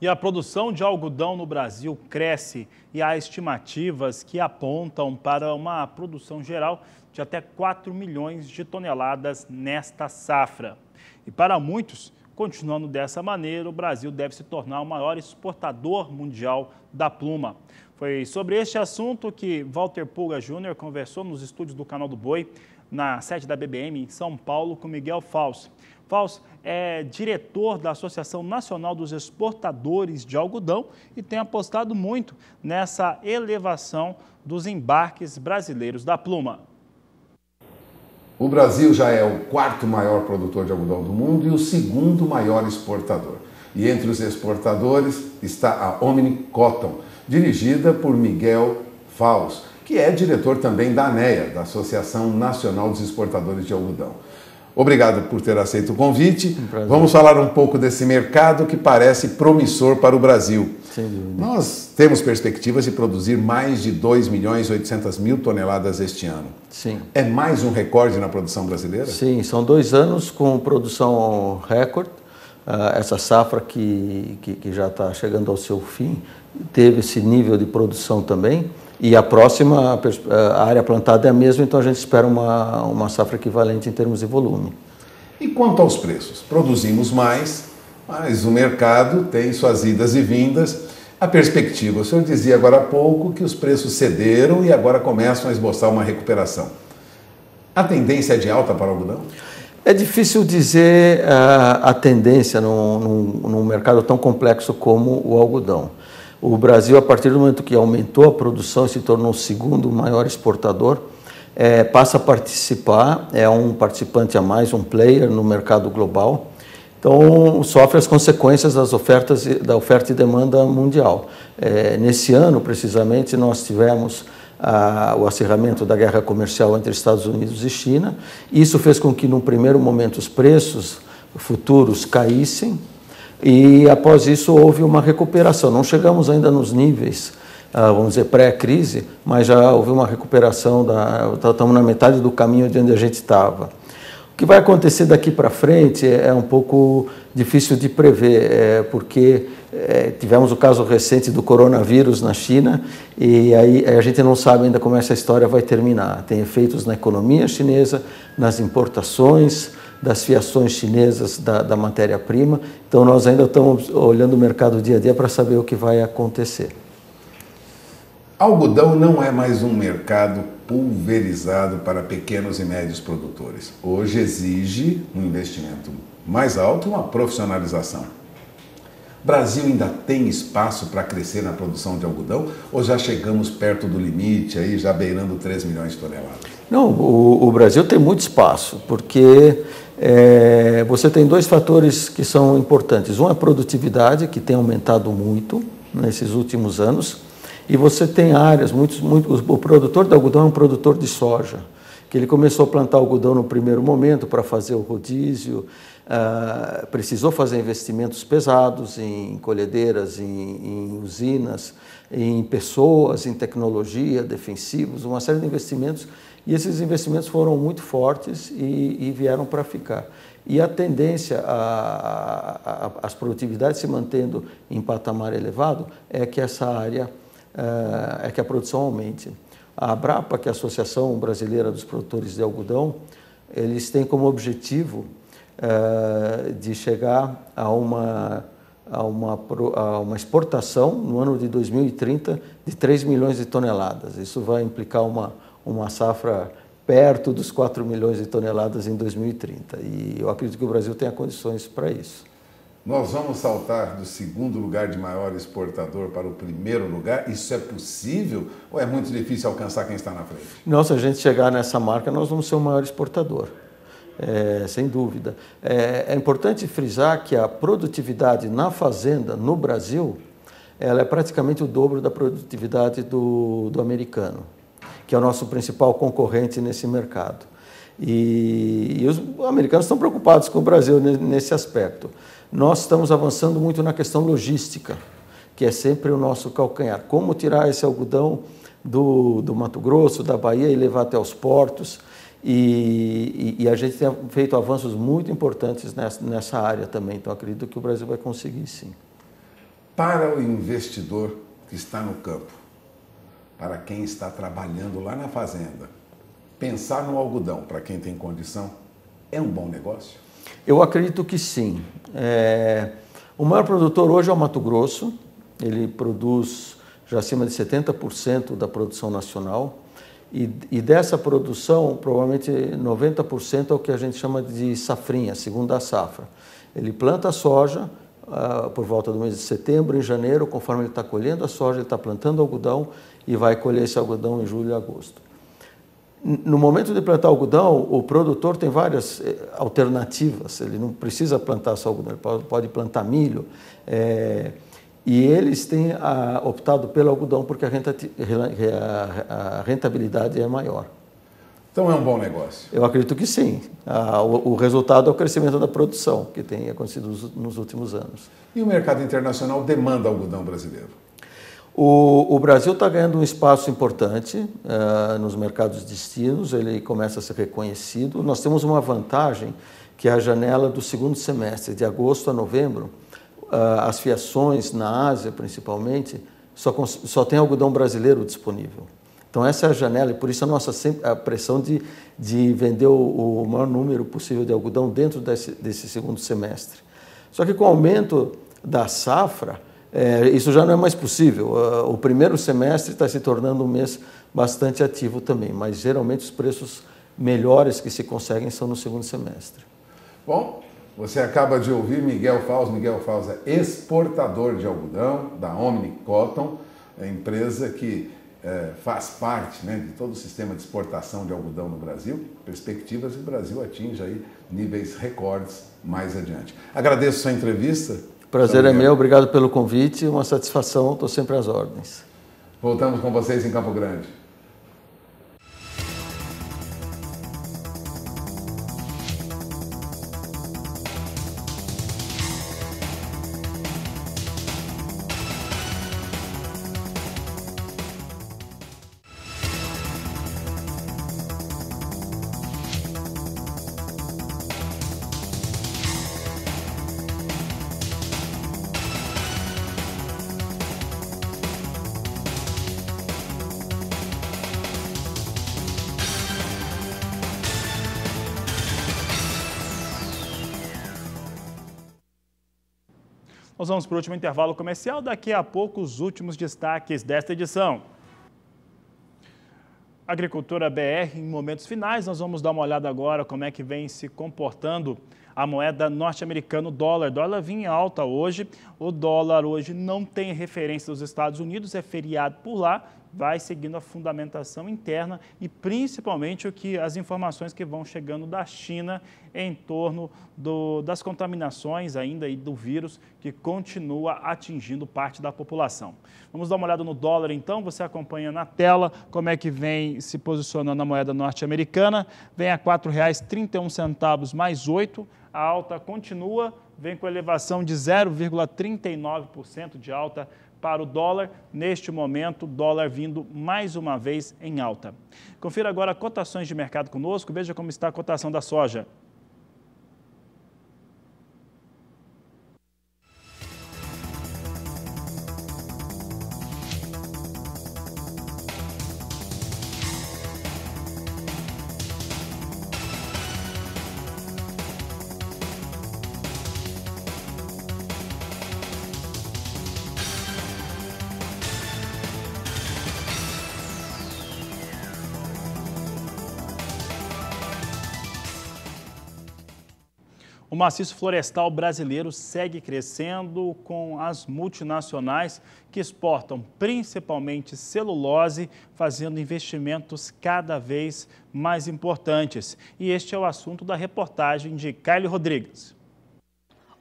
E a produção de algodão no Brasil cresce e há estimativas que apontam para uma produção geral de até 4 milhões de toneladas nesta safra. E para muitos, Continuando dessa maneira, o Brasil deve se tornar o maior exportador mundial da pluma. Foi sobre este assunto que Walter Pulga Júnior conversou nos estúdios do Canal do Boi, na sede da BBM em São Paulo, com Miguel Fausto. Fausto é diretor da Associação Nacional dos Exportadores de Algodão e tem apostado muito nessa elevação dos embarques brasileiros da pluma. O Brasil já é o quarto maior produtor de algodão do mundo e o segundo maior exportador. E entre os exportadores está a Omni Cotton, dirigida por Miguel Faus, que é diretor também da ANEA, da Associação Nacional dos Exportadores de Algodão. Obrigado por ter aceito o convite. Um Vamos falar um pouco desse mercado que parece promissor para o Brasil. Nós temos perspectivas de produzir mais de 2 milhões e 800 mil toneladas este ano. Sim. É mais um recorde na produção brasileira? Sim, são dois anos com produção recorde. Ah, essa safra que, que, que já está chegando ao seu fim teve esse nível de produção também. E a próxima a área plantada é a mesma, então a gente espera uma, uma safra equivalente em termos de volume. E quanto aos preços? Produzimos mais, mas o mercado tem suas idas e vindas. A perspectiva, o senhor dizia agora há pouco que os preços cederam e agora começam a esboçar uma recuperação. A tendência é de alta para o algodão? É difícil dizer uh, a tendência num, num, num mercado tão complexo como o algodão. O Brasil, a partir do momento que aumentou a produção, e se tornou o segundo maior exportador, é, passa a participar, é um participante a mais, um player no mercado global. Então, sofre as consequências das ofertas, da oferta e demanda mundial. É, nesse ano, precisamente, nós tivemos a, o acirramento da guerra comercial entre Estados Unidos e China. Isso fez com que, num primeiro momento, os preços futuros caíssem, e após isso houve uma recuperação. Não chegamos ainda nos níveis, ah, vamos dizer, pré-crise, mas já houve uma recuperação, da, tá, estamos na metade do caminho de onde a gente estava. O que vai acontecer daqui para frente é um pouco difícil de prever, é, porque é, tivemos o caso recente do coronavírus na China e aí a gente não sabe ainda como essa história vai terminar. Tem efeitos na economia chinesa, nas importações, das fiações chinesas da, da matéria-prima. Então, nós ainda estamos olhando o mercado dia a dia para saber o que vai acontecer. Algodão não é mais um mercado pulverizado para pequenos e médios produtores. Hoje exige um investimento mais alto e uma profissionalização. Brasil ainda tem espaço para crescer na produção de algodão ou já chegamos perto do limite, aí já beirando 3 milhões de toneladas? Não, o, o Brasil tem muito espaço, porque é, você tem dois fatores que são importantes. Um é a produtividade, que tem aumentado muito nesses últimos anos, e você tem áreas, o produtor de algodão é um produtor de soja, que ele começou a plantar algodão no primeiro momento para fazer o rodízio, ah, precisou fazer investimentos pesados em colhedeiras, em, em usinas, em pessoas, em tecnologia, defensivos, uma série de investimentos e esses investimentos foram muito fortes e, e vieram para ficar. E a tendência as produtividades se mantendo em patamar elevado é que essa área, é, é que a produção aumente. A Abrapa, que é a Associação Brasileira dos Produtores de Algodão, eles têm como objetivo é, de chegar a uma, a, uma, a uma exportação no ano de 2030 de 3 milhões de toneladas. Isso vai implicar uma, uma safra perto dos 4 milhões de toneladas em 2030. E eu acredito que o Brasil tenha condições para isso. Nós vamos saltar do segundo lugar de maior exportador para o primeiro lugar? Isso é possível ou é muito difícil alcançar quem está na frente? Não, se a gente chegar nessa marca, nós vamos ser o maior exportador. É, sem dúvida. É, é, importante frisar que a produtividade na fazenda no Brasil ela é praticamente o dobro da produtividade do, do americano que é o nosso principal concorrente nesse mercado. E, e os americanos estão preocupados com o Brasil nesse aspecto. Nós estamos avançando muito na questão logística, que é sempre o nosso calcanhar. Como tirar esse algodão do, do Mato Grosso, da Bahia e levar até os portos. E, e, e, a gente tem feito avanços muito importantes nessa, nessa área também. Então, acredito que o Brasil vai conseguir sim. Para o investidor que está no campo, para quem está trabalhando lá na fazenda, pensar no algodão para quem tem condição é um bom negócio? Eu acredito que sim. É... O maior produtor hoje é o Mato Grosso, ele produz já acima de 70% da produção nacional. E, e, dessa produção, provavelmente 90% é o que a gente chama de safrinha, segunda safra. Ele planta a soja uh, por volta do mês de setembro, em janeiro, conforme ele está colhendo a soja, ele está plantando algodão e vai colher esse algodão em julho e agosto. No momento de plantar algodão, o produtor tem várias eh, alternativas. Ele não precisa plantar só algodão, ele pode plantar milho. É, e eles têm a, ah, optado pelo algodão porque a, renta, a, a rentabilidade é maior. Então é um bom negócio? Eu acredito que sim. Ah, o, o, resultado é o crescimento da produção que tem acontecido nos, nos últimos anos. E o mercado internacional demanda algodão brasileiro? O, o Brasil está ganhando um espaço importante uh, nos mercados destinos, ele começa a ser reconhecido. Nós temos uma vantagem, que é a janela do segundo semestre, de agosto a novembro. Uh, as fiações, na Ásia principalmente, só, só tem algodão brasileiro disponível. Então essa é a janela e por isso a nossa a pressão de, de vender o, o, maior número possível de algodão dentro desse, desse, segundo semestre. Só que com o aumento da safra, é, isso já não é mais possível. Ah, o primeiro semestre está se tornando um mês bastante ativo também, mas geralmente os preços melhores que se conseguem são no segundo semestre. Bom, você acaba de ouvir Miguel Faus. Miguel Faus é exportador de algodão da Omni Cotton, empresa que é, faz parte né, de todo o sistema de exportação de algodão no Brasil. Perspectivas que o Brasil atinja aí níveis recordes mais adiante. Agradeço sua entrevista. Prazer é meu, obrigado pelo convite, uma satisfação, estou sempre às ordens. Voltamos com vocês em Campo Grande. vamos para o último intervalo comercial. Daqui a pouco, os últimos destaques desta edição. Agricultura BR, em momentos finais, nós vamos dar uma olhada agora como é que vem se comportando a moeda norte-americana, o dólar. O dólar vinha em alta hoje, o dólar hoje não tem referência dos Estados Unidos, é feriado por lá, vai seguindo a fundamentação interna e principalmente o que as informações que vão chegando da China em torno do, das contaminações ainda e do vírus que continua atingindo parte da população. Vamos dar uma olhada no dólar então, você acompanha na tela como é que vem se posicionando a moeda norte-americana, vem a R$ 4,31 mais 8, a alta continua, vem com elevação de 0,39% de alta para o dólar, neste momento, dólar vindo mais uma vez em alta. Confira agora cotações de mercado conosco, veja como está a cotação da soja. O maciço florestal brasileiro segue crescendo com as multinacionais que exportam principalmente celulose, fazendo investimentos cada vez mais importantes. E este é o assunto da reportagem de Caio Rodrigues.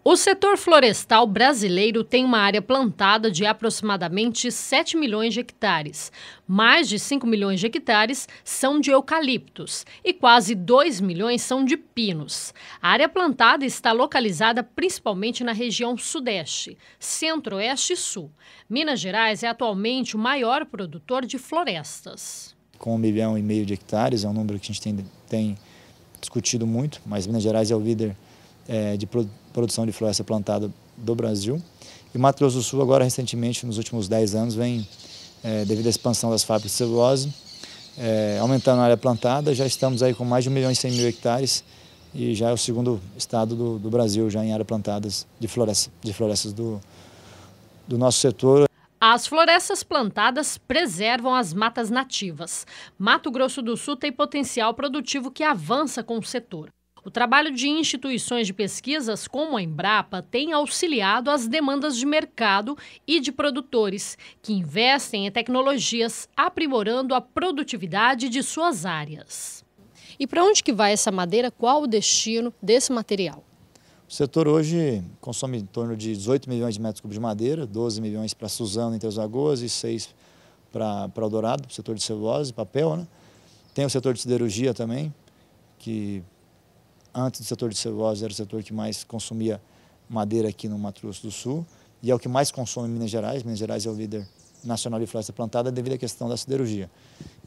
O setor florestal brasileiro tem uma área plantada de aproximadamente 7 milhões de hectares. Mais de 5 milhões de hectares são de eucaliptos e quase 2 milhões são de pinos. A área plantada está localizada principalmente na região Sudeste, Centro-Oeste e Sul. Minas Gerais é atualmente o maior produtor de florestas. Com 1 milhão e meio de hectares, é um número que a gente tem, tem discutido muito, mas Minas Gerais é o líder é, de produção produção de floresta plantada do Brasil. E Mato Grosso do Sul, agora recentemente, nos últimos 10 anos, vem, é, devido à expansão das fábricas de celulose, é, aumentando a área plantada. Já estamos aí com mais de 1 milhão e 100 mil hectares e já é o segundo estado do, do Brasil já em área plantadas de, floresta, de florestas do, do nosso setor. As florestas plantadas preservam as matas nativas. Mato Grosso do Sul tem potencial produtivo que avança com o setor. O trabalho de instituições de pesquisas como a Embrapa tem auxiliado as demandas de mercado e de produtores que investem em tecnologias, aprimorando a produtividade de suas áreas. E para onde que vai essa madeira? Qual o destino desse material? O setor hoje consome em torno de 18 milhões de metros cúbicos de madeira, 12 milhões para Suzano, em Três Lagoas, e 6 para, para Eldorado, setor de celulose e papel. Né? Tem o setor de siderurgia também, que antes do setor de celulose, era o setor que mais consumia madeira aqui no Mato Grosso do Sul e é o que mais consome em Minas Gerais. Minas Gerais é o líder nacional de floresta plantada devido à questão da siderurgia.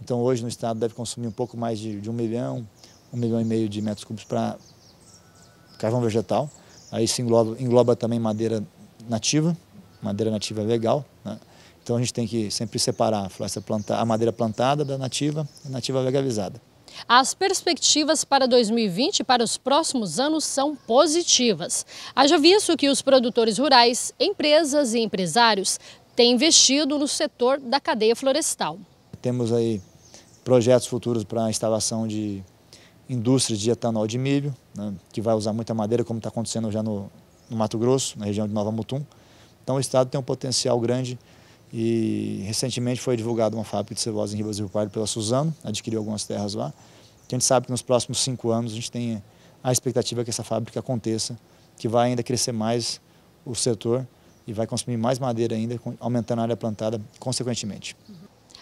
Então, hoje no estado deve consumir um pouco mais de, de um milhão, um milhão e meio de metros cúbicos para carvão vegetal. Aí isso engloba, engloba também madeira nativa, madeira nativa é legal. Né? Então, a gente tem que sempre separar a, floresta planta, a madeira plantada da nativa e nativa legalizada. As perspectivas para 2020 e para os próximos anos são positivas. Haja visto que os produtores rurais, empresas e empresários têm investido no setor da cadeia florestal. Temos aí projetos futuros para a instalação de indústria de etanol de milho, né, que vai usar muita madeira, como está acontecendo já no, no Mato Grosso, na região de Nova Mutum. Então o Estado tem um potencial grande e recentemente foi divulgada uma fábrica de celulose em Ribas do Rio Pardo pela Suzano, adquiriu algumas terras lá. A gente sabe que nos próximos cinco anos a gente tem a expectativa que essa fábrica aconteça, que vai ainda crescer mais o setor e vai consumir mais madeira ainda, aumentando a área plantada consequentemente.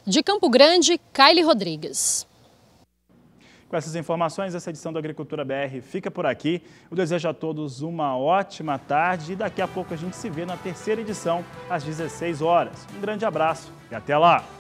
De Campo Grande, Kylie Rodrigues. Com essas informações, essa edição do Agricultura BR fica por aqui. Eu desejo a todos uma ótima tarde e daqui a pouco a gente se vê na terceira edição, às 16 horas. Um grande abraço e até lá!